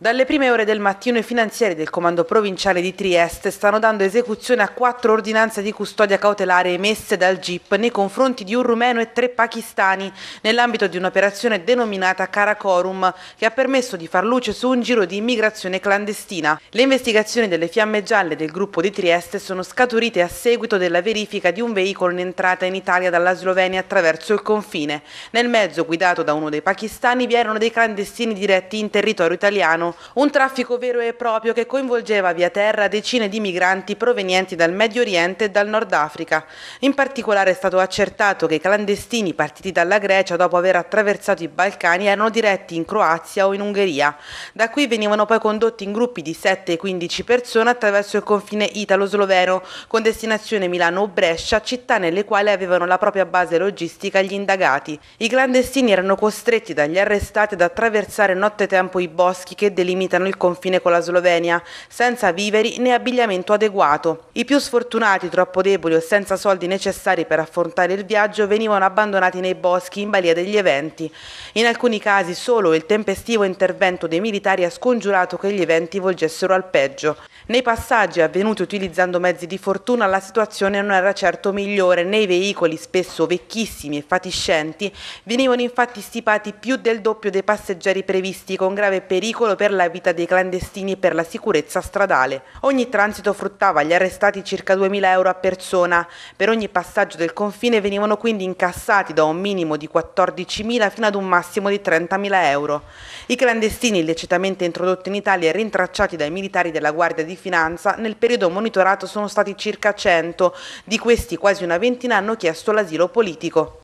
Dalle prime ore del mattino i finanzieri del Comando Provinciale di Trieste stanno dando esecuzione a quattro ordinanze di custodia cautelare emesse dal GIP nei confronti di un rumeno e tre pakistani nell'ambito di un'operazione denominata Karakorum che ha permesso di far luce su un giro di immigrazione clandestina. Le investigazioni delle fiamme gialle del gruppo di Trieste sono scaturite a seguito della verifica di un veicolo in entrata in Italia dalla Slovenia attraverso il confine. Nel mezzo guidato da uno dei pakistani vi erano dei clandestini diretti in territorio italiano un traffico vero e proprio che coinvolgeva via terra decine di migranti provenienti dal Medio Oriente e dal Nord Africa. In particolare è stato accertato che i clandestini partiti dalla Grecia dopo aver attraversato i Balcani erano diretti in Croazia o in Ungheria. Da qui venivano poi condotti in gruppi di 7 15 persone attraverso il confine italo-sloveno, con destinazione Milano o Brescia, città nelle quali avevano la propria base logistica gli indagati. I clandestini erano costretti dagli arrestati ad attraversare nottetempo i boschi che delimitano il confine con la Slovenia, senza viveri né abbigliamento adeguato. I più sfortunati, troppo deboli o senza soldi necessari per affrontare il viaggio, venivano abbandonati nei boschi in balia degli eventi. In alcuni casi solo il tempestivo intervento dei militari ha scongiurato che gli eventi volgessero al peggio. Nei passaggi avvenuti utilizzando mezzi di fortuna la situazione non era certo migliore, nei veicoli spesso vecchissimi e fatiscenti venivano infatti stipati più del doppio dei passeggeri previsti con grave pericolo per per la vita dei clandestini e per la sicurezza stradale. Ogni transito fruttava gli arrestati circa 2.000 euro a persona. Per ogni passaggio del confine venivano quindi incassati da un minimo di 14.000 fino ad un massimo di 30.000 euro. I clandestini illecitamente introdotti in Italia e rintracciati dai militari della Guardia di Finanza nel periodo monitorato sono stati circa 100, di questi quasi una ventina hanno chiesto l'asilo politico.